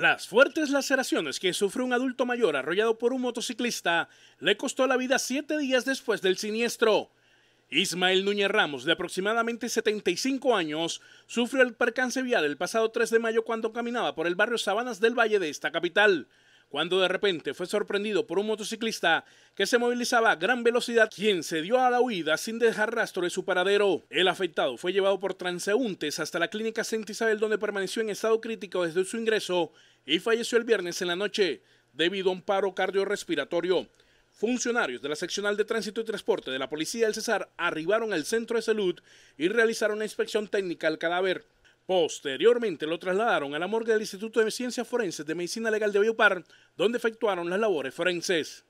Las fuertes laceraciones que sufrió un adulto mayor arrollado por un motociclista le costó la vida siete días después del siniestro. Ismael Núñez Ramos, de aproximadamente 75 años, sufrió el percance vial el pasado 3 de mayo cuando caminaba por el barrio Sabanas del Valle de esta capital cuando de repente fue sorprendido por un motociclista que se movilizaba a gran velocidad, quien se dio a la huida sin dejar rastro de su paradero. El afectado fue llevado por transeúntes hasta la clínica Santa Isabel, donde permaneció en estado crítico desde su ingreso y falleció el viernes en la noche debido a un paro cardiorrespiratorio. Funcionarios de la seccional de tránsito y transporte de la Policía del Cesar arribaron al centro de salud y realizaron una inspección técnica al cadáver. Posteriormente lo trasladaron a la morgue del Instituto de Ciencias Forenses de Medicina Legal de Biopar, donde efectuaron las labores forenses.